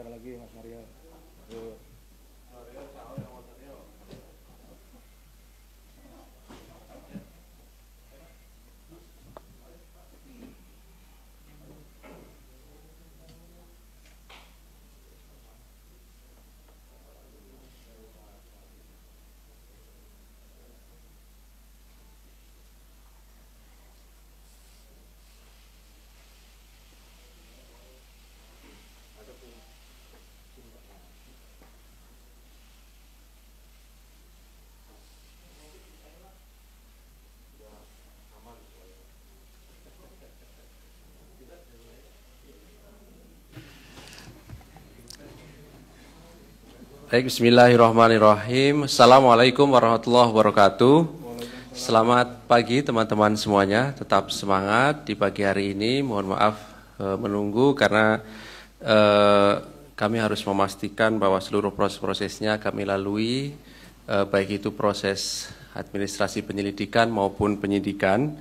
sebentar lagi Mas Mario. Yuk. Baik, bismillahirrahmanirrahim. Assalamualaikum warahmatullahi wabarakatuh. Selamat pagi teman-teman semuanya. Tetap semangat di pagi hari ini. Mohon maaf e, menunggu karena e, kami harus memastikan bahwa seluruh proses-prosesnya kami lalui, e, baik itu proses administrasi penyelidikan maupun penyidikan.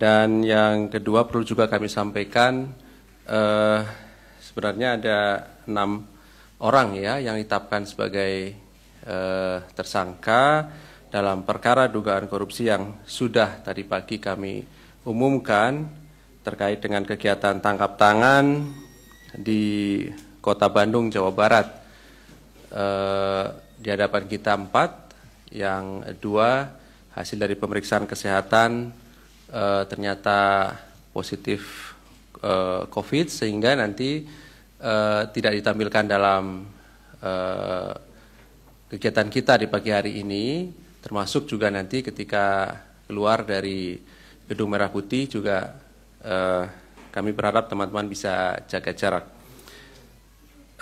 Dan yang kedua perlu juga kami sampaikan, e, sebenarnya ada enam orang ya yang ditetapkan sebagai eh, tersangka dalam perkara dugaan korupsi yang sudah tadi pagi kami umumkan terkait dengan kegiatan tangkap tangan di Kota Bandung, Jawa Barat. Eh, di hadapan kita empat, yang dua hasil dari pemeriksaan kesehatan eh, ternyata positif eh, COVID sehingga nanti Eh, tidak ditampilkan dalam uh, kegiatan kita di pagi hari ini, termasuk juga nanti ketika keluar dari gedung merah putih juga uh, kami berharap teman-teman bisa jaga jarak.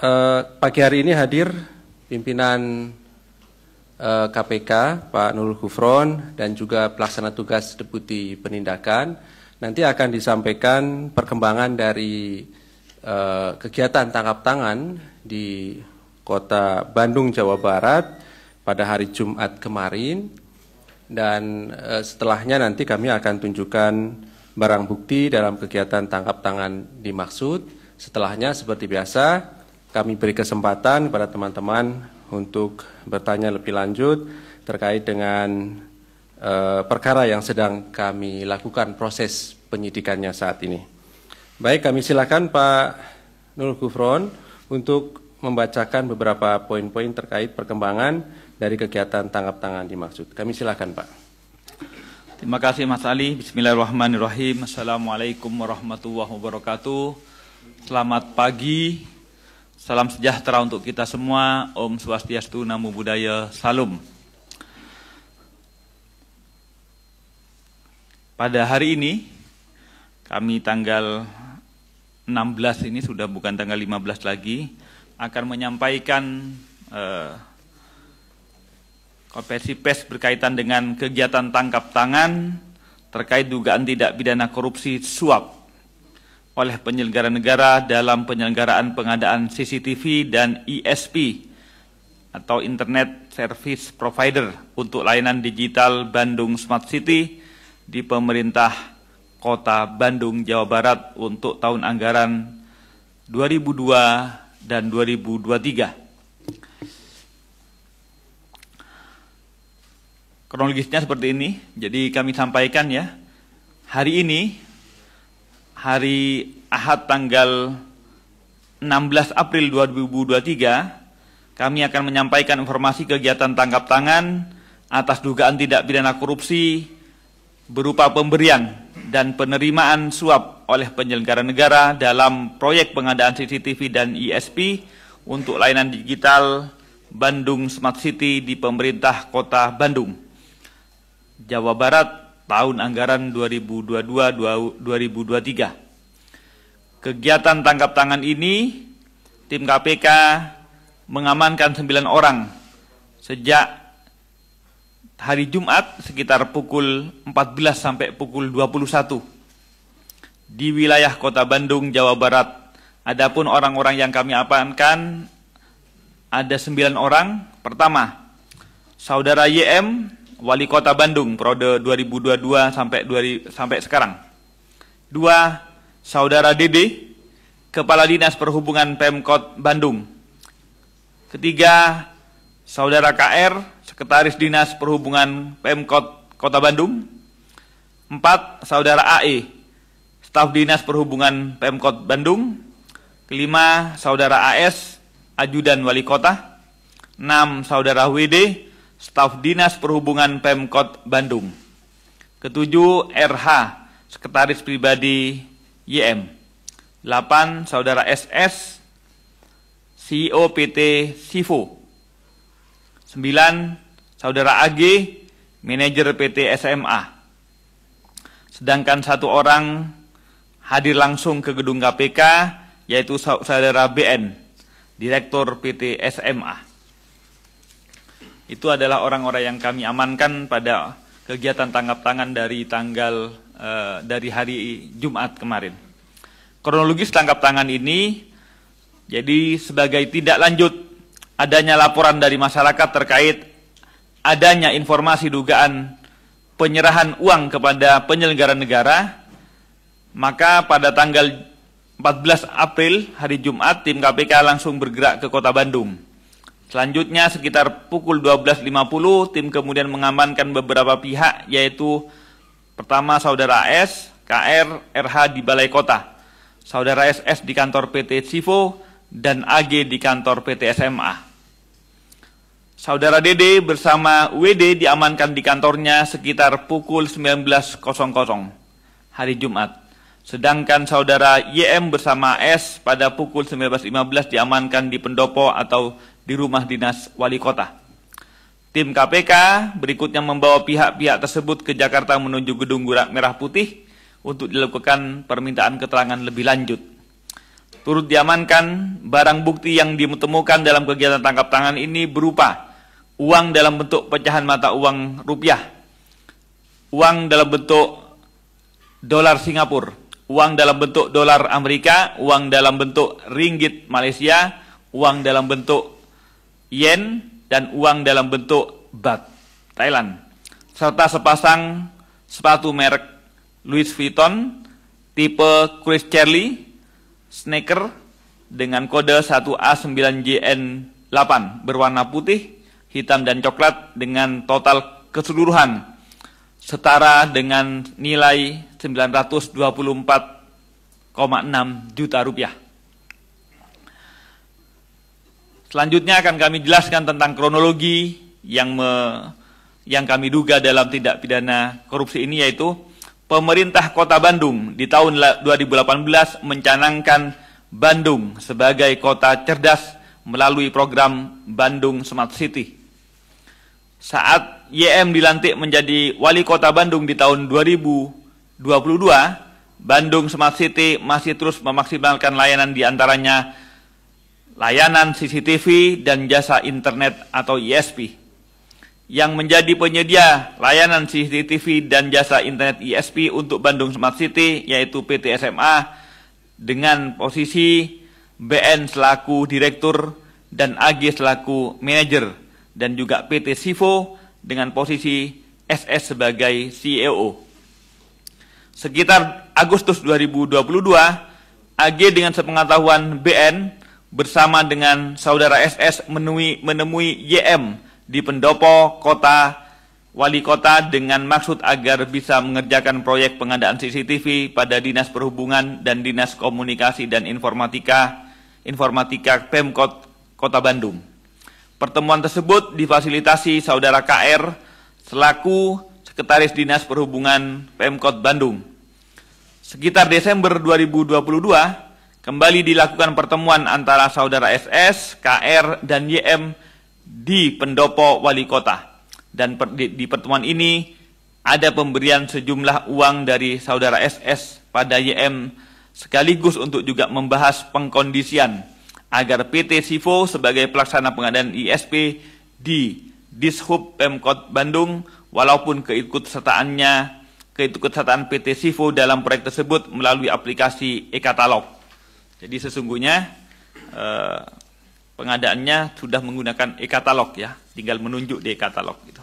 Uh, pagi hari ini hadir pimpinan uh, KPK Pak Nurul Gufron dan juga pelaksana tugas deputi penindakan. Nanti akan disampaikan perkembangan dari Eh, kegiatan tangkap tangan di kota Bandung, Jawa Barat pada hari Jumat kemarin dan eh, setelahnya nanti kami akan tunjukkan barang bukti dalam kegiatan tangkap tangan dimaksud. Setelahnya seperti biasa kami beri kesempatan kepada teman-teman untuk bertanya lebih lanjut terkait dengan eh, perkara yang sedang kami lakukan proses penyidikannya saat ini. Baik, kami silakan Pak Nur Gufron untuk membacakan beberapa poin-poin terkait perkembangan dari kegiatan tangkap tangan dimaksud. Kami silakan Pak. Terima kasih Mas Ali. Bismillahirrahmanirrahim. Assalamualaikum warahmatullahi wabarakatuh. Selamat pagi. Salam sejahtera untuk kita semua. Om Swastiastu, Namo Buddhaya, Salam. Pada hari ini, kami tanggal 16 ini sudah bukan tanggal 15 lagi akan menyampaikan eh, konversi pes berkaitan dengan kegiatan tangkap tangan terkait dugaan tidak pidana korupsi suap oleh penyelenggara negara dalam penyelenggaraan pengadaan CCTV dan ISP e atau Internet Service Provider untuk layanan digital Bandung Smart City di pemerintah Kota Bandung, Jawa Barat untuk tahun anggaran 2002 dan 2023. Kronologisnya seperti ini, jadi kami sampaikan ya, hari ini, hari Ahad tanggal 16 April 2023, kami akan menyampaikan informasi kegiatan tangkap tangan atas dugaan tidak pidana korupsi berupa pemberian dan penerimaan suap oleh penyelenggara negara dalam proyek pengadaan CCTV dan ISP e untuk layanan digital Bandung Smart City di pemerintah kota Bandung. Jawa Barat tahun anggaran 2022-2023. Kegiatan tangkap tangan ini, tim KPK mengamankan 9 orang sejak hari Jumat sekitar pukul 14 sampai pukul 21 di wilayah Kota Bandung, Jawa Barat. Adapun orang-orang yang kami apankan ada 9 orang. Pertama, Saudara YM, Wali Kota Bandung periode 2022 sampai 2000, sampai sekarang. Dua, Saudara Dede, Kepala Dinas Perhubungan Pemkot Bandung. Ketiga, Saudara KR, Sekretaris Dinas Perhubungan Pemkot Kota Bandung. 4. Saudara AE, Staf Dinas Perhubungan Pemkot Bandung. 5. Saudara AS, Ajudan Wali Kota. 6. Saudara WD, Staf Dinas Perhubungan Pemkot Bandung. Ketujuh, RH, Sekretaris Pribadi YM. 8. Saudara SS, CEO PT Sifu. 9. Saudara AG, manajer PT SMA. Sedangkan satu orang hadir langsung ke gedung KPK, yaitu saudara BN, Direktur PT SMA. Itu adalah orang-orang yang kami amankan pada kegiatan tangkap tangan dari tanggal eh, dari hari Jumat kemarin. Kronologis tangkap tangan ini jadi sebagai tidak lanjut adanya laporan dari masyarakat terkait adanya informasi dugaan penyerahan uang kepada penyelenggara negara, maka pada tanggal 14 April hari Jumat tim KPK langsung bergerak ke Kota Bandung. Selanjutnya sekitar pukul 12.50 tim kemudian mengamankan beberapa pihak yaitu pertama saudara S KR, RH di Balai Kota. Saudara SS di kantor PT Sivo, dan AG di kantor PT SMA. Saudara Dede bersama WD diamankan di kantornya sekitar pukul 19.00 hari Jumat. Sedangkan saudara YM bersama S pada pukul 19.15 diamankan di pendopo atau di rumah dinas wali kota. Tim KPK berikutnya membawa pihak-pihak tersebut ke Jakarta menuju Gedung Merah Putih untuk dilakukan permintaan keterangan lebih lanjut turut diamankan barang bukti yang ditemukan dalam kegiatan tangkap tangan ini berupa uang dalam bentuk pecahan mata uang rupiah, uang dalam bentuk dolar Singapura, uang dalam bentuk dolar Amerika, uang dalam bentuk ringgit Malaysia, uang dalam bentuk yen, dan uang dalam bentuk bat Thailand, serta sepasang sepatu merek Louis Vuitton tipe Chris Charlie sneaker dengan kode 1A9JN8 berwarna putih, hitam dan coklat dengan total keseluruhan setara dengan nilai 924,6 juta rupiah. Selanjutnya akan kami jelaskan tentang kronologi yang me, yang kami duga dalam tindak pidana korupsi ini yaitu pemerintah kota Bandung di tahun 2018 mencanangkan Bandung sebagai kota cerdas melalui program Bandung Smart City. Saat YM dilantik menjadi wali kota Bandung di tahun 2022, Bandung Smart City masih terus memaksimalkan layanan diantaranya layanan CCTV dan jasa internet atau ISP yang menjadi penyedia layanan CCTV dan jasa internet ISP untuk Bandung Smart City yaitu PT SMA dengan posisi BN selaku direktur dan AG selaku manajer dan juga PT Sivo dengan posisi SS sebagai CEO. Sekitar Agustus 2022, AG dengan sepengetahuan BN bersama dengan saudara SS menemui, menemui YM di pendopo kota wali kota dengan maksud agar bisa mengerjakan proyek pengadaan CCTV pada Dinas Perhubungan dan Dinas Komunikasi dan Informatika Informatika Pemkot Kota Bandung. Pertemuan tersebut difasilitasi saudara KR selaku Sekretaris Dinas Perhubungan Pemkot Bandung. Sekitar Desember 2022 kembali dilakukan pertemuan antara saudara SS, KR dan YM di pendopo wali kota. Dan per, di, di pertemuan ini ada pemberian sejumlah uang dari saudara SS pada YM sekaligus untuk juga membahas pengkondisian agar PT Sivo sebagai pelaksana pengadaan ISP di Dishub Pemkot Bandung walaupun keikutsertaannya keikutsertaan PT Sivo dalam proyek tersebut melalui aplikasi e-katalog. Jadi sesungguhnya eh, pengadaannya sudah menggunakan e-katalog ya, tinggal menunjuk di e-katalog gitu.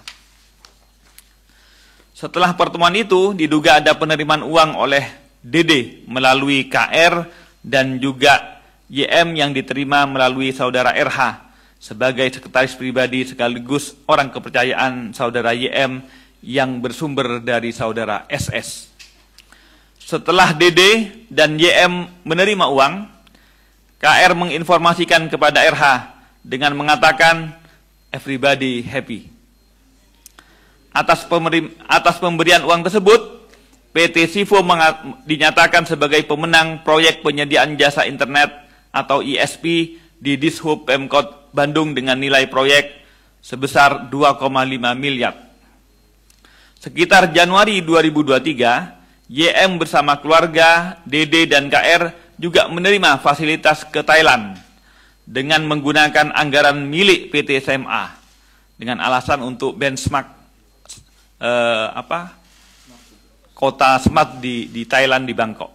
Setelah pertemuan itu diduga ada penerimaan uang oleh DD melalui KR dan juga YM yang diterima melalui saudara RH sebagai sekretaris pribadi sekaligus orang kepercayaan saudara YM yang bersumber dari saudara SS. Setelah DD dan YM menerima uang, KR menginformasikan kepada RH dengan mengatakan everybody happy. Atas, pemerim, atas pemberian uang tersebut, PT Sivo mengat, dinyatakan sebagai pemenang proyek penyediaan jasa internet atau ISP e di Dishub Pemkot Bandung dengan nilai proyek sebesar 2,5 miliar. Sekitar Januari 2023, YM bersama keluarga, DD dan KR juga menerima fasilitas ke Thailand dengan menggunakan anggaran milik PT SMA dengan alasan untuk benchmark eh, apa kota smart di, di Thailand di Bangkok.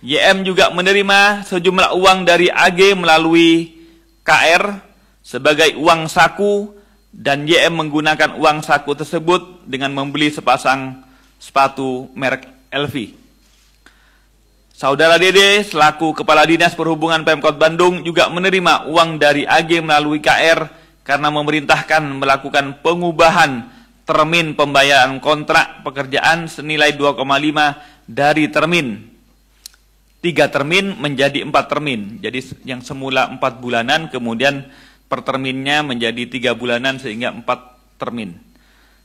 YM juga menerima sejumlah uang dari AG melalui KR sebagai uang saku dan YM menggunakan uang saku tersebut dengan membeli sepasang sepatu merek Elvi. Saudara Dede selaku Kepala Dinas Perhubungan Pemkot Bandung juga menerima uang dari AG melalui KR karena memerintahkan melakukan pengubahan termin pembayaran kontrak pekerjaan senilai 2,5 dari termin. Tiga termin menjadi empat termin. Jadi yang semula empat bulanan kemudian per terminnya menjadi tiga bulanan sehingga empat termin.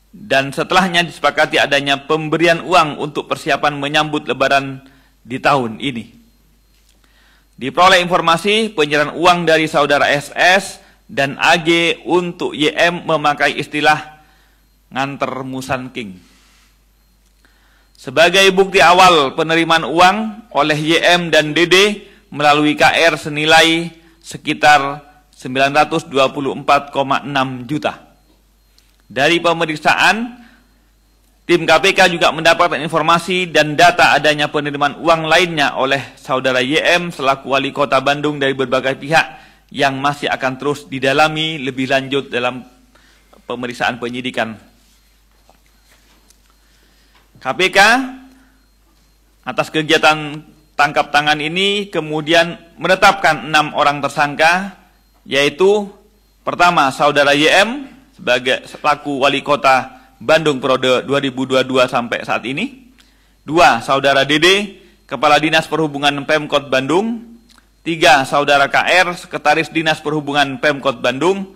Dan setelahnya disepakati adanya pemberian uang untuk persiapan menyambut lebaran di tahun ini. Diperoleh informasi penyerahan uang dari saudara SS dan AG untuk YM memakai istilah nganter Musan King. Sebagai bukti awal penerimaan uang oleh YM dan DD melalui KR senilai sekitar 924,6 juta. Dari pemeriksaan, Tim KPK juga mendapatkan informasi dan data adanya penerimaan uang lainnya oleh saudara YM selaku wali kota Bandung dari berbagai pihak yang masih akan terus didalami lebih lanjut dalam pemeriksaan penyidikan. KPK atas kegiatan tangkap tangan ini kemudian menetapkan enam orang tersangka yaitu pertama saudara YM sebagai selaku wali kota Bandung periode 2022 sampai saat ini. Dua, Saudara Dede, Kepala Dinas Perhubungan Pemkot Bandung. Tiga, Saudara KR, Sekretaris Dinas Perhubungan Pemkot Bandung.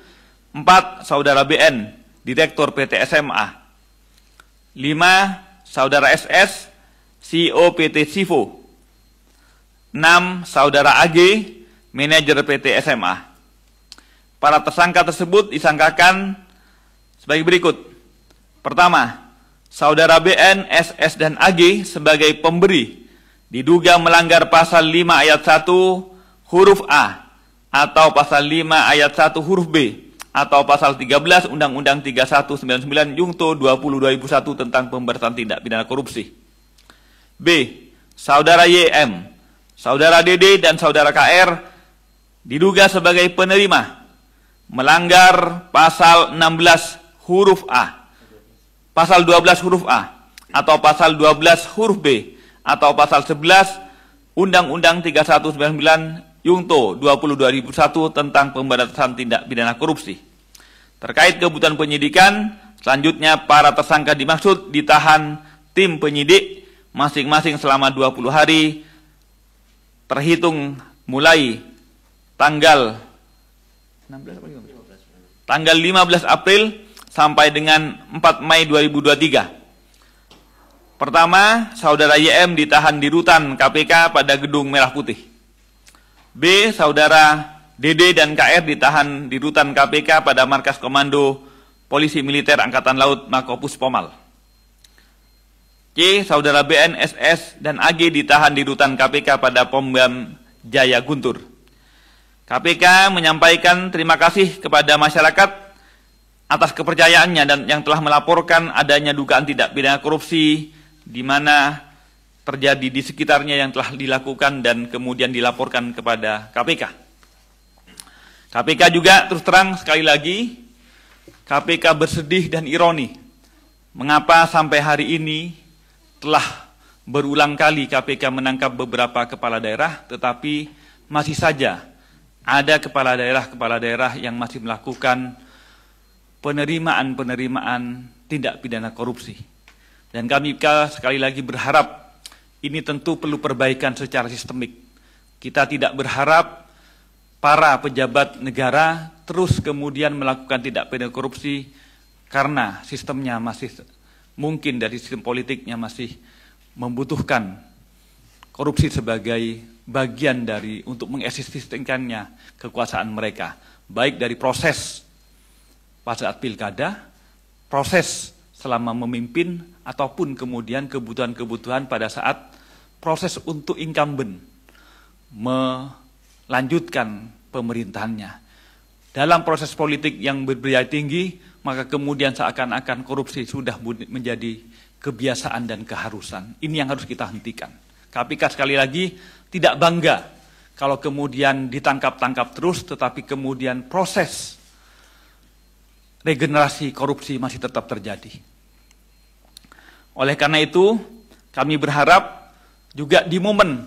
Empat, Saudara BN, Direktur PT SMA. Lima, Saudara SS, CEO PT Sivo. Enam, Saudara AG, manajer PT SMA. Para tersangka tersebut disangkakan sebagai berikut. Pertama, saudara BN, SS, dan AG sebagai pemberi diduga melanggar pasal 5 ayat 1 huruf A atau pasal 5 ayat 1 huruf B atau pasal 13 Undang-Undang 3199 Jungto 20 2001 tentang pemberantasan tindak pidana korupsi. B. Saudara YM, saudara DD dan saudara KR diduga sebagai penerima melanggar pasal 16 huruf A pasal 12 huruf A atau pasal 12 huruf B atau pasal 11 Undang-Undang 3199 Yungto 2021 tentang pemberantasan tindak pidana korupsi. Terkait kebutuhan penyidikan, selanjutnya para tersangka dimaksud ditahan tim penyidik masing-masing selama 20 hari terhitung mulai tanggal 15 April sampai dengan 4 Mei 2023. Pertama, saudara YM ditahan di rutan KPK pada gedung Merah Putih. B, saudara DD dan KR ditahan di rutan KPK pada markas komando Polisi Militer Angkatan Laut Makopus Pomal. C. Saudara BN, SS, dan AG ditahan di rutan KPK pada Pombam Jaya Guntur. KPK menyampaikan terima kasih kepada masyarakat atas kepercayaannya dan yang telah melaporkan adanya dugaan tidak pidana korupsi di mana terjadi di sekitarnya yang telah dilakukan dan kemudian dilaporkan kepada KPK. KPK juga terus terang sekali lagi KPK bersedih dan ironi. Mengapa sampai hari ini telah berulang kali KPK menangkap beberapa kepala daerah tetapi masih saja ada kepala daerah-kepala daerah yang masih melakukan penerimaan-penerimaan tindak pidana korupsi. Dan kami sekali lagi berharap ini tentu perlu perbaikan secara sistemik. Kita tidak berharap para pejabat negara terus kemudian melakukan tindak pidana korupsi karena sistemnya masih mungkin dari sistem politiknya masih membutuhkan korupsi sebagai bagian dari untuk mengeksistenkannya kekuasaan mereka baik dari proses pada saat pilkada, proses selama memimpin ataupun kemudian kebutuhan-kebutuhan pada saat proses untuk incumbent melanjutkan pemerintahannya. Dalam proses politik yang berbiaya tinggi, maka kemudian seakan-akan korupsi sudah menjadi kebiasaan dan keharusan. Ini yang harus kita hentikan. KPK sekali lagi tidak bangga kalau kemudian ditangkap-tangkap terus, tetapi kemudian proses regenerasi korupsi masih tetap terjadi. Oleh karena itu, kami berharap juga di momen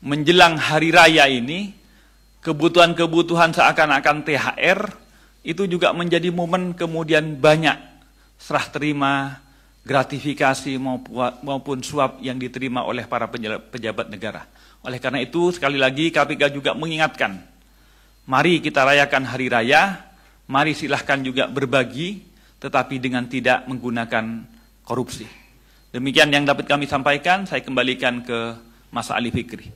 menjelang hari raya ini, kebutuhan-kebutuhan seakan-akan THR itu juga menjadi momen kemudian banyak serah terima, gratifikasi maupun suap yang diterima oleh para pejabat negara. Oleh karena itu, sekali lagi KPK juga mengingatkan, mari kita rayakan hari raya mari silahkan juga berbagi, tetapi dengan tidak menggunakan korupsi. Demikian yang dapat kami sampaikan, saya kembalikan ke Mas Ali Fikri.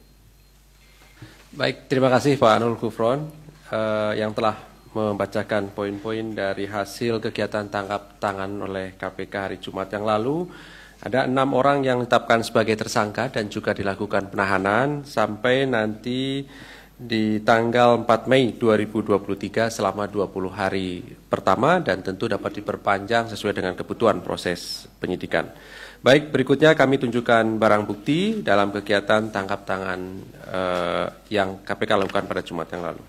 Baik, terima kasih Pak Anul Kufron eh, yang telah membacakan poin-poin dari hasil kegiatan tangkap tangan oleh KPK hari Jumat yang lalu. Ada enam orang yang ditetapkan sebagai tersangka dan juga dilakukan penahanan sampai nanti di tanggal 4 Mei 2023 selama 20 hari pertama dan tentu dapat diperpanjang sesuai dengan kebutuhan proses penyidikan. Baik, berikutnya kami tunjukkan barang bukti dalam kegiatan tangkap tangan eh, yang KPK lakukan pada Jumat yang lalu.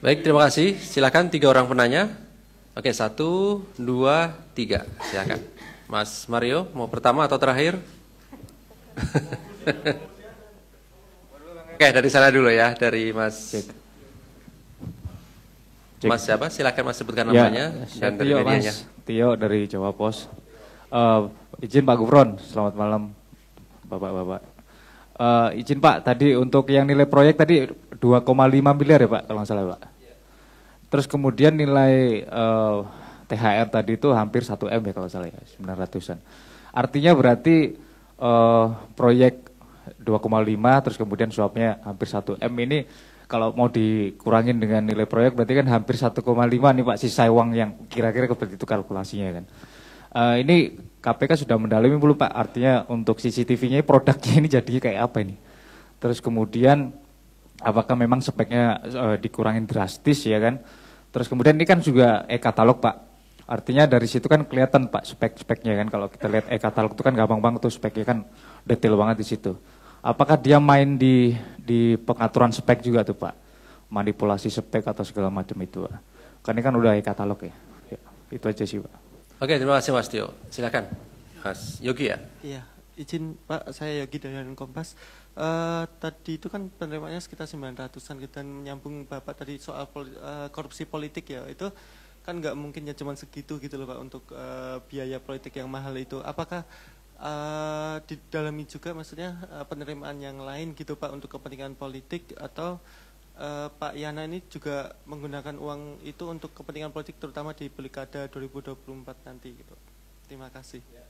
Baik, terima kasih. Silakan tiga orang penanya. Oke, satu, dua, tiga. Silakan. Mas Mario, mau pertama atau terakhir? Oke, dari sana dulu ya, dari Mas. Cek. Cek. Mas siapa? Silakan Mas sebutkan ya, namanya ya, dan Tio, dari Mas. Tio dari Jawa Pos. Uh, izin Pak Gufron, selamat malam, bapak-bapak. Uh, izin Pak, tadi untuk yang nilai proyek tadi 2,5 miliar ya Pak kalau nggak salah Pak. Terus kemudian nilai uh, eh, THR tadi itu hampir 1 M ya kalau salah ya, 900-an. Artinya berarti uh, proyek 2,5 terus kemudian suapnya hampir 1 M ini kalau mau dikurangin dengan nilai proyek berarti kan hampir 1,5 nih Pak sisa uang yang kira-kira seperti itu kalkulasinya kan. Uh, ini KPK sudah mendalami belum Pak? Artinya untuk CCTV-nya produknya ini jadinya kayak apa ini? Terus kemudian apakah memang speknya uh, dikurangin drastis ya kan? Terus kemudian ini kan juga e-katalog Pak. Artinya dari situ kan kelihatan Pak spek-speknya kan. Kalau kita lihat e-katalog itu kan gampang banget tuh speknya kan detail banget di situ. Apakah dia main di di pengaturan spek juga tuh Pak? Manipulasi spek atau segala macam itu Pak. Kan ini kan udah e-katalog ya. ya. Itu aja sih Pak. Oke terima kasih Mas Tio. Silakan. Mas Yogi ya? Iya. Izin Pak, saya Yogi dari Kompas. Uh, tadi itu kan penerimaannya sekitar 900-an gitu. dan menyambung Bapak tadi soal poli, uh, eh, korupsi politik ya itu kan nggak mungkin ya cuma segitu gitu loh Pak untuk uh, biaya politik yang mahal itu apakah uh, didalami juga maksudnya uh, penerimaan yang lain gitu Pak untuk kepentingan politik atau uh, Pak Yana ini juga menggunakan uang itu untuk kepentingan politik terutama di Pilkada 2024 nanti gitu. Terima kasih. Ya.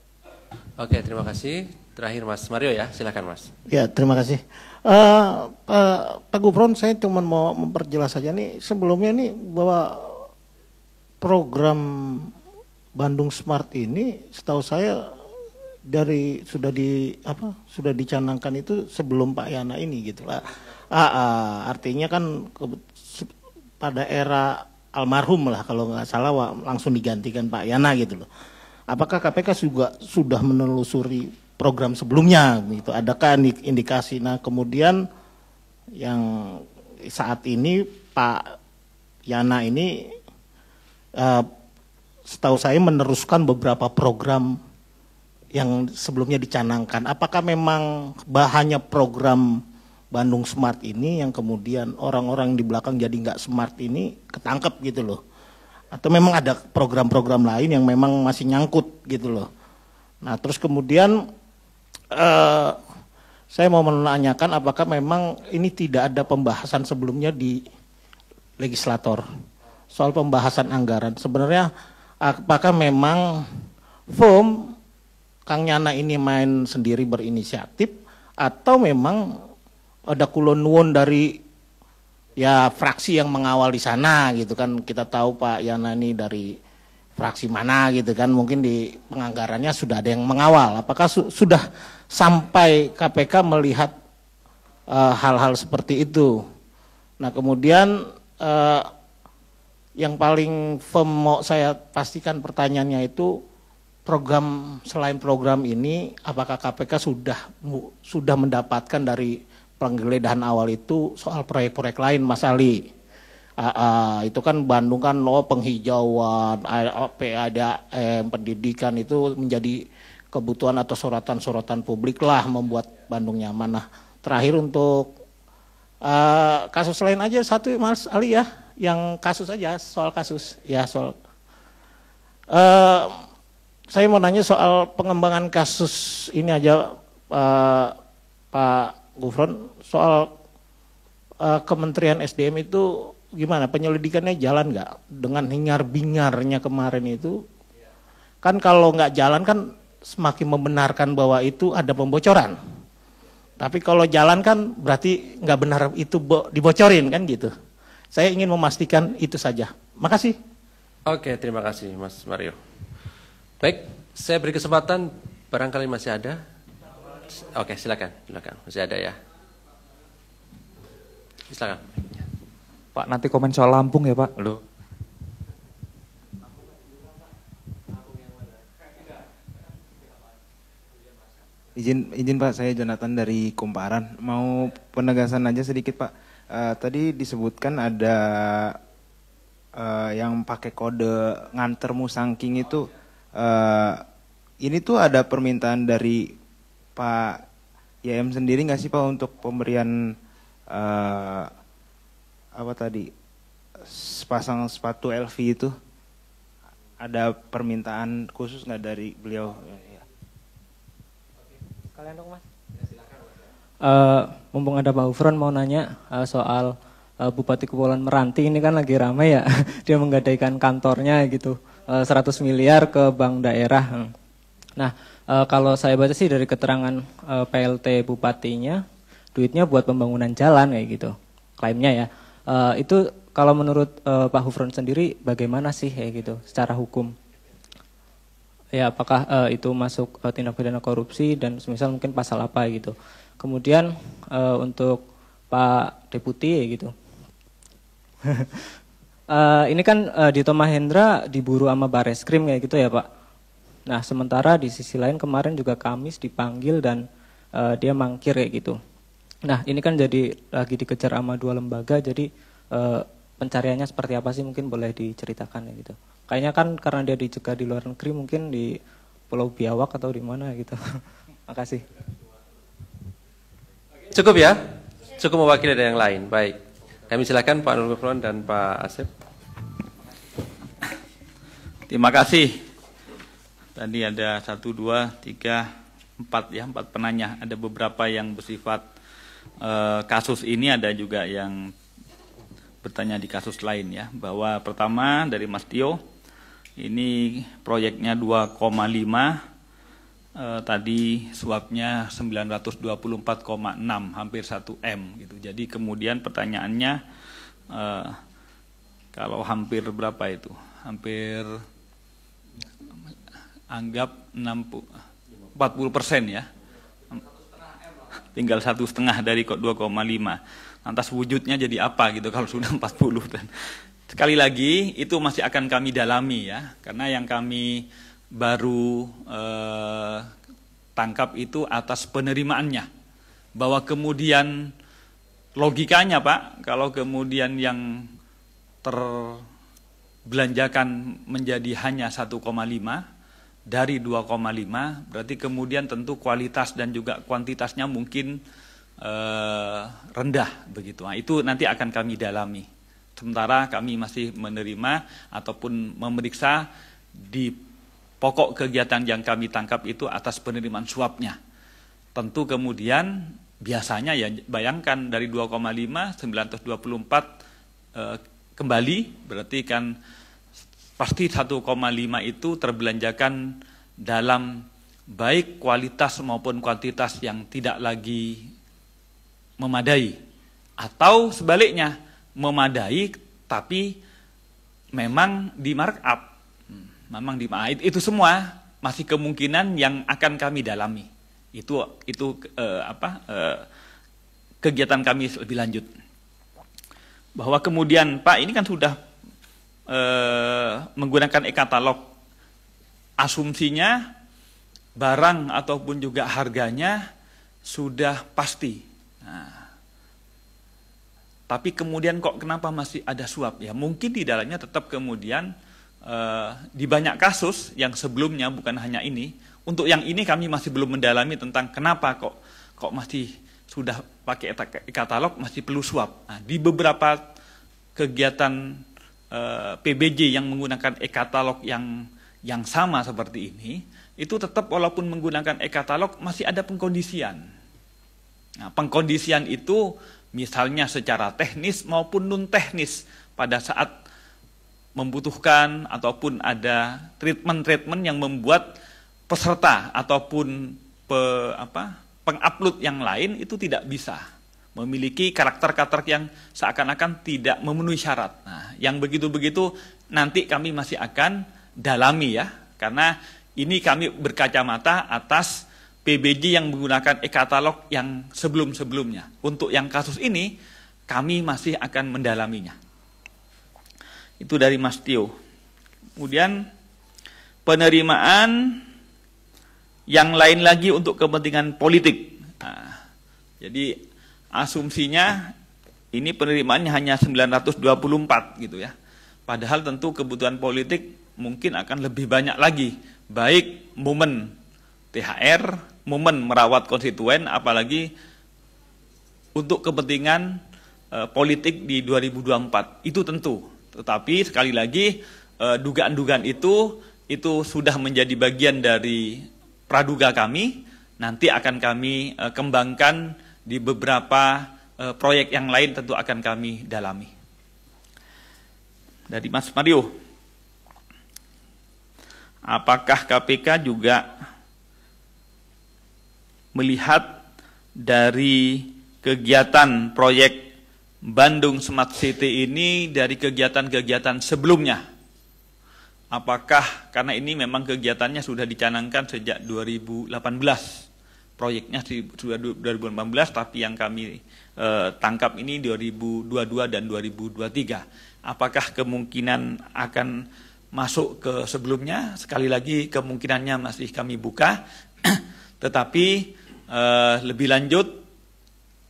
Oke, terima kasih. Terakhir Mas Mario ya, silakan Mas. Ya, terima kasih. Uh, Pak, Pak Gubron, saya cuma mau memperjelas saja nih sebelumnya nih bahwa program Bandung Smart ini setahu saya dari sudah di apa sudah dicanangkan itu sebelum Pak Yana ini gitu lah. Ah, ah artinya kan ke, pada era almarhum lah kalau nggak salah langsung digantikan Pak Yana gitu loh apakah KPK juga sudah menelusuri program sebelumnya gitu adakah indikasi nah kemudian yang saat ini Pak Yana ini uh, setahu saya meneruskan beberapa program yang sebelumnya dicanangkan apakah memang bahannya program Bandung Smart ini yang kemudian orang-orang di belakang jadi nggak smart ini ketangkep gitu loh atau memang ada program-program lain yang memang masih nyangkut gitu loh. Nah terus kemudian eh, saya mau menanyakan apakah memang ini tidak ada pembahasan sebelumnya di legislator soal pembahasan anggaran. Sebenarnya apakah memang FOM Kang Nyana ini main sendiri berinisiatif atau memang ada kulonwon dari ya fraksi yang mengawal di sana gitu kan kita tahu Pak Yana ini dari fraksi mana gitu kan mungkin di penganggarannya sudah ada yang mengawal apakah su sudah sampai KPK melihat eh, hal-hal uh, seperti itu nah kemudian uh, yang paling firm mau saya pastikan pertanyaannya itu program selain program ini apakah KPK sudah sudah mendapatkan dari penggeledahan awal itu soal proyek-proyek lain Mas Ali. Uh, uh, itu kan Bandung kan lo penghijauan, apa ada eh, pendidikan itu menjadi kebutuhan atau sorotan-sorotan publik lah membuat Bandung nyaman. Nah, terakhir untuk uh, kasus lain aja satu Mas Ali ya, yang kasus aja soal kasus ya soal. Uh, saya mau nanya soal pengembangan kasus ini aja uh, Pak Gufron soal uh, Kementerian SDM itu gimana penyelidikannya jalan nggak dengan hingar bingarnya kemarin itu kan kalau nggak jalan kan semakin membenarkan bahwa itu ada pembocoran tapi kalau jalan kan berarti nggak benar itu dibocorin kan gitu saya ingin memastikan itu saja makasih oke terima kasih Mas Mario baik saya beri kesempatan barangkali masih ada Oke, silakan, silakan. Masih ada ya. Silakan. Pak, nanti komen soal Lampung ya, Pak. Ijin, Izin, izin Pak, saya Jonathan dari Kumparan. Mau penegasan aja sedikit Pak. Uh, tadi disebutkan ada uh, yang pakai kode ngantermu musangking itu. Uh, ini tuh ada permintaan dari Pak YM sendiri nggak sih Pak untuk pemberian uh, apa tadi sepasang sepatu LV itu ada permintaan khusus nggak dari beliau? Ya, ya. Kalian dong mas. Uh, mumpung ada Pak Ufron mau nanya uh, soal uh, Bupati Kepulauan Meranti ini kan lagi ramai ya, dia menggadaikan kantornya gitu, uh, 100 miliar ke bank daerah. Nah, e, kalau saya baca sih dari keterangan e, eh, PLT bupatinya, duitnya buat pembangunan jalan kayak gitu, klaimnya ya. E, itu kalau menurut e, Pak Hufron sendiri bagaimana sih kayak gitu secara hukum? Ya apakah e, itu masuk e, tindak pidana korupsi dan misal mungkin pasal apa gitu. Kemudian e, untuk Pak Deputi ya gitu. uh, ini kan uh, Dito Mahendra diburu sama Bareskrim kayak gitu ya Pak. Nah, sementara di sisi lain kemarin juga Kamis dipanggil dan uh, dia mangkir kayak gitu. Nah, ini kan jadi lagi dikejar sama dua lembaga, jadi uh, pencariannya seperti apa sih mungkin boleh diceritakan ya gitu. Kayaknya kan karena dia dicegah di luar negeri mungkin di Pulau Biawak atau di mana gitu. Makasih. Cukup ya? Cukup mewakili ada yang lain. Baik. Kami silakan Pak Nurul dan Pak Asep. Terima kasih Tadi ada satu, dua, tiga, empat ya empat penanya. Ada beberapa yang bersifat e, kasus ini, ada juga yang bertanya di kasus lain ya. Bahwa pertama dari Mas Tio, ini proyeknya 2,5 e, eh, tadi suapnya 924,6 hampir 1 M gitu. Jadi kemudian pertanyaannya e, kalau hampir berapa itu? Hampir anggap 40 persen ya, tinggal satu setengah dari 2,5. Lantas wujudnya jadi apa gitu kalau sudah 40 dan sekali lagi itu masih akan kami dalami ya, karena yang kami baru eh, tangkap itu atas penerimaannya bahwa kemudian logikanya pak kalau kemudian yang terbelanjakan menjadi hanya 1,5 dari 2,5 berarti kemudian tentu kualitas dan juga kuantitasnya mungkin eh, rendah begitu. Nah, itu nanti akan kami dalami. Sementara kami masih menerima ataupun memeriksa di pokok kegiatan yang kami tangkap itu atas penerimaan suapnya. Tentu kemudian biasanya ya bayangkan dari 2,5 924 eh, kembali berarti kan pasti 1,5 itu terbelanjakan dalam baik kualitas maupun kuantitas yang tidak lagi memadai atau sebaliknya memadai tapi memang di markup hmm, memang di itu semua masih kemungkinan yang akan kami dalami itu itu eh, apa eh, kegiatan kami lebih lanjut bahwa kemudian Pak ini kan sudah Eh, menggunakan e-katalog. Asumsinya barang ataupun juga harganya sudah pasti. Nah, tapi kemudian kok kenapa masih ada suap? Ya mungkin di dalamnya tetap kemudian eh, di banyak kasus yang sebelumnya bukan hanya ini. Untuk yang ini kami masih belum mendalami tentang kenapa kok kok masih sudah pakai e katalog masih perlu suap. Nah, di beberapa kegiatan Eh, PBJ yang menggunakan e-katalog yang yang sama seperti ini, itu tetap walaupun menggunakan e-katalog masih ada pengkondisian. Nah, pengkondisian itu misalnya secara teknis maupun non teknis pada saat membutuhkan ataupun ada treatment-treatment yang membuat peserta ataupun pe, apa, pengupload yang lain itu tidak bisa memiliki karakter-karakter yang seakan-akan tidak memenuhi syarat. Nah, yang begitu-begitu nanti kami masih akan dalami ya, karena ini kami berkacamata atas PBJ yang menggunakan e-katalog yang sebelum-sebelumnya. Untuk yang kasus ini, kami masih akan mendalaminya. Itu dari Mas Tio. Kemudian penerimaan yang lain lagi untuk kepentingan politik. Nah, jadi asumsinya ini penerimaannya hanya 924 gitu ya. Padahal tentu kebutuhan politik mungkin akan lebih banyak lagi, baik momen THR, momen merawat konstituen, apalagi untuk kepentingan e, politik di 2024. Itu tentu. Tetapi sekali lagi e, dugaan-dugaan e, itu itu sudah menjadi bagian dari praduga kami. Nanti akan kami e, kembangkan di beberapa uh, proyek yang lain tentu akan kami dalami. Dari Mas Mario, apakah KPK juga melihat dari kegiatan proyek Bandung Smart City ini dari kegiatan-kegiatan sebelumnya? Apakah karena ini memang kegiatannya sudah dicanangkan sejak 2018? proyeknya di 2018 tapi yang kami eh, tangkap ini 2022 dan 2023. Apakah kemungkinan akan masuk ke sebelumnya? Sekali lagi kemungkinannya masih kami buka. Tetapi eh, lebih lanjut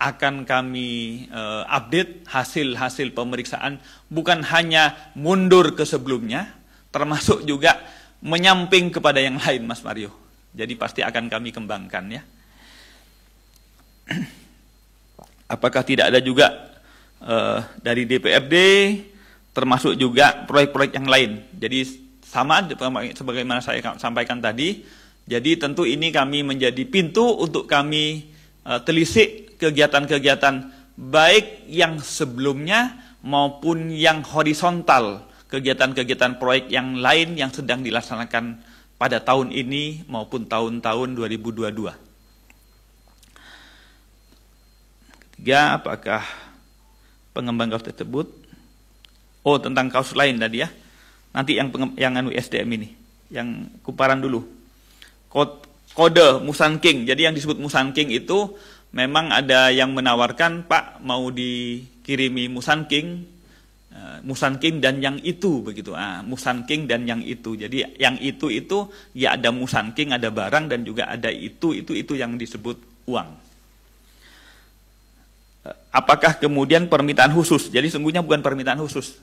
akan kami eh, update hasil-hasil pemeriksaan bukan hanya mundur ke sebelumnya termasuk juga menyamping kepada yang lain Mas Mario. Jadi pasti akan kami kembangkan ya. Apakah tidak ada juga uh, dari DPRD termasuk juga proyek-proyek yang lain. Jadi sama sebagaimana saya sampaikan tadi. Jadi tentu ini kami menjadi pintu untuk kami uh, telisik kegiatan-kegiatan baik yang sebelumnya maupun yang horizontal kegiatan-kegiatan proyek yang lain yang sedang dilaksanakan pada tahun ini maupun tahun-tahun 2022. ketiga apakah pengembang kaos tersebut oh tentang kaos lain tadi ya nanti yang yang anu SDM ini yang kuperan dulu kode, kode Musan King jadi yang disebut Musan King itu memang ada yang menawarkan Pak mau dikirimi Musan King eh, Musan King dan yang itu begitu ah Musan King dan yang itu jadi yang itu itu ya ada Musan King ada barang dan juga ada itu itu itu yang disebut uang apakah kemudian permintaan khusus? Jadi sungguhnya bukan permintaan khusus.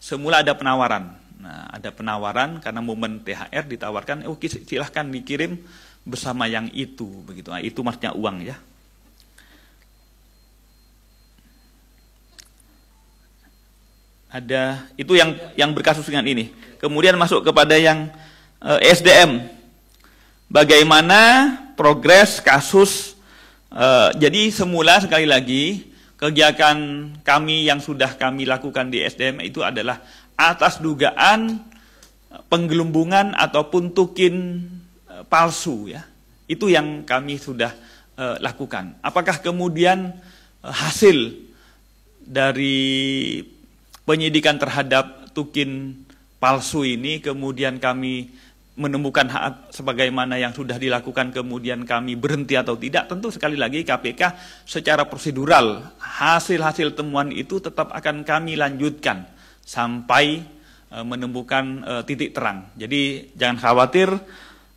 Semula ada penawaran. Nah, ada penawaran karena momen THR ditawarkan, "Oh, silahkan dikirim bersama yang itu." Begitu. Nah, itu maksudnya uang ya. Ada itu yang yang berkasus dengan ini. Kemudian masuk kepada yang eh, SDM. Bagaimana progres kasus Eh, jadi semula sekali lagi kegiatan kami yang sudah kami lakukan di SDM itu adalah atas dugaan penggelumbungan ataupun tukin eh, palsu ya. Itu yang kami sudah uh, lakukan. Apakah kemudian hasil dari penyidikan terhadap tukin palsu ini kemudian kami menemukan hak sebagaimana yang sudah dilakukan kemudian kami berhenti atau tidak, tentu sekali lagi KPK secara prosedural hasil-hasil temuan itu tetap akan kami lanjutkan sampai eh, menemukan eh, titik terang. Jadi jangan khawatir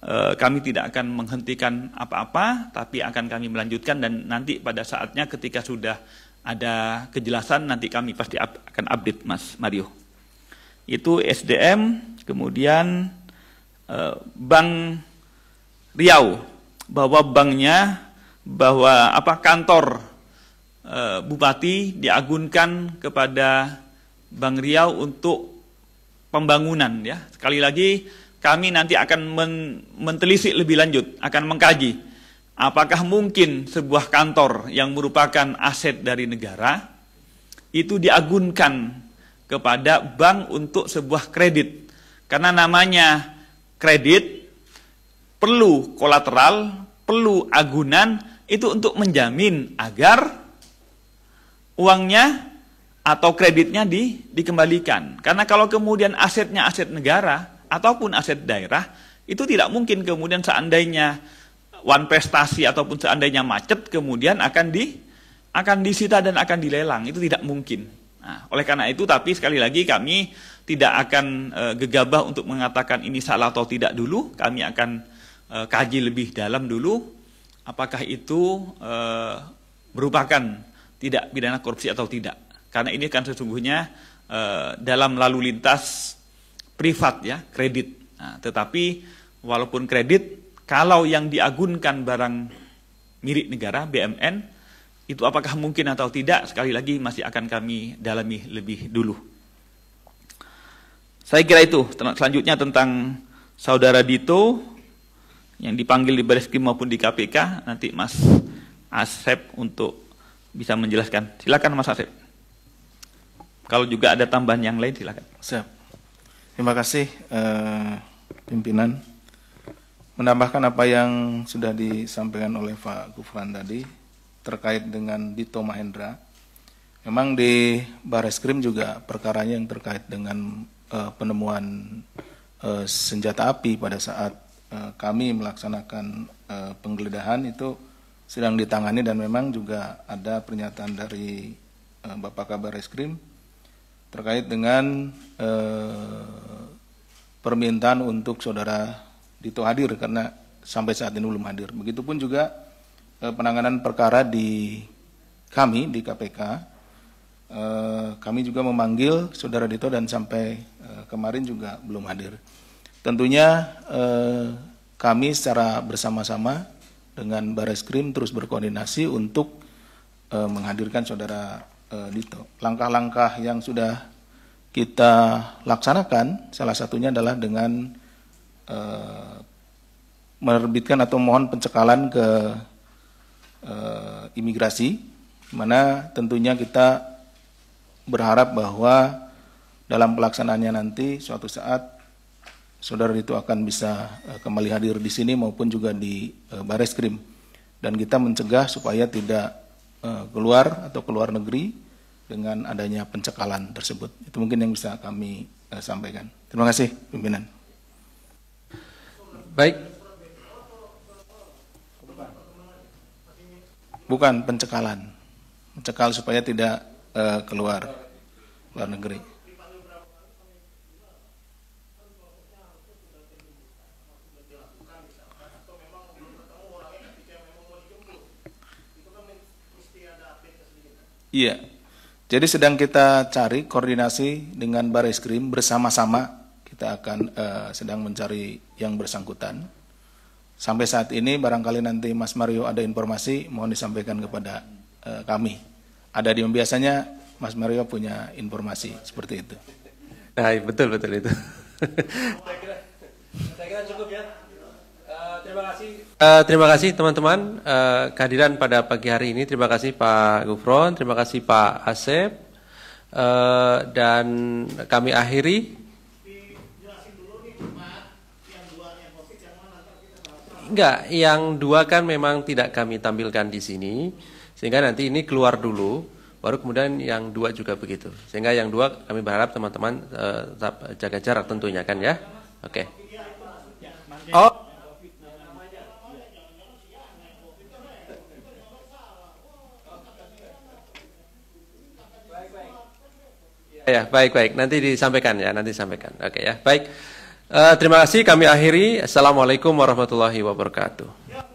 eh, kami tidak akan menghentikan apa-apa, tapi akan kami melanjutkan dan nanti pada saatnya ketika sudah ada kejelasan nanti kami pasti akan update Mas Mario. Itu SDM, kemudian Eh, bank Riau bahwa banknya bahwa apa kantor e, bupati diagunkan kepada Bank Riau untuk pembangunan ya. Sekali lagi kami nanti akan men mentelisik lebih lanjut, akan mengkaji apakah mungkin sebuah kantor yang merupakan aset dari negara itu diagunkan kepada bank untuk sebuah kredit. Karena namanya kredit, perlu kolateral, perlu agunan itu untuk menjamin agar uangnya atau kreditnya di, dikembalikan. Karena kalau kemudian asetnya aset negara ataupun aset daerah, itu tidak mungkin kemudian seandainya one prestasi ataupun seandainya macet kemudian akan di akan disita dan akan dilelang. Itu tidak mungkin. Nah, oleh karena itu tapi sekali lagi kami tidak akan e, gegabah untuk mengatakan ini salah atau tidak dulu. Kami akan e, kaji lebih dalam dulu apakah itu e, merupakan tidak pidana korupsi atau tidak. Karena ini kan sesungguhnya e, dalam lalu lintas privat ya, kredit. Nah, tetapi walaupun kredit kalau yang diagunkan barang milik negara BMN itu apakah mungkin atau tidak sekali lagi masih akan kami dalami lebih dulu. Saya kira itu selanjutnya tentang saudara Dito yang dipanggil di Baris Krim maupun di KPK nanti Mas Asep untuk bisa menjelaskan. Silakan Mas Asep. Kalau juga ada tambahan yang lain silakan. Siap. Terima kasih eh, pimpinan. Menambahkan apa yang sudah disampaikan oleh Pak Gufran tadi terkait dengan Dito Mahendra. Memang di Baris Krim juga perkaranya yang terkait dengan uh, penemuan uh, senjata api pada saat uh, kami melaksanakan uh, penggeledahan itu sedang ditangani dan memang juga ada pernyataan dari uh, Bapak Kabar Eskrim terkait dengan uh, permintaan untuk saudara Dito hadir karena sampai saat ini belum hadir. Begitupun juga uh, penanganan perkara di kami di KPK, kami juga memanggil saudara Dito dan sampai kemarin juga belum hadir. Tentunya eh, kami secara bersama-sama dengan Baris Krim terus berkoordinasi untuk eh, menghadirkan saudara eh, Dito. Langkah-langkah yang sudah kita laksanakan salah satunya adalah dengan eh, menerbitkan atau mohon pencekalan ke eh, imigrasi, mana tentunya kita berharap bahwa dalam pelaksanaannya nanti suatu saat saudara itu akan bisa eh, kembali hadir di sini maupun juga di eh, Baris Krim dan kita mencegah supaya tidak eh, keluar atau keluar negeri dengan adanya pencekalan tersebut. Itu mungkin yang bisa kami sampaikan. Terima kasih pimpinan. Baik, bukan pencekalan mencekal supaya tidak uh, keluar luar negeri Iya. Jadi sedang kita cari koordinasi dengan Baris Krim bersama-sama kita akan uh, sedang mencari yang bersangkutan. Sampai saat ini barangkali nanti Mas Mario ada informasi mohon disampaikan kepada uh, kami. Ada di biasanya Mas Mario punya informasi seperti itu. Nah, betul betul itu. terima kasih. Uh, terima kasih teman-teman uh, kehadiran pada pagi hari ini. Terima kasih Pak Gufron, terima kasih Pak Asep. Uh, dan kami akhiri. Enggak, yang dua kan memang tidak kami tampilkan di sini, sehingga nanti ini keluar dulu, baru kemudian yang dua juga begitu. Sehingga yang dua kami berharap teman-teman uh, tetap jaga jarak tentunya kan ya. Oke. Okay. Iya, oh. Ya, baik baik. Nanti disampaikan ya, nanti sampaikan Oke ya, baik. Uh, terima kasih. Kami akhiri. Assalamualaikum warahmatullahi wabarakatuh.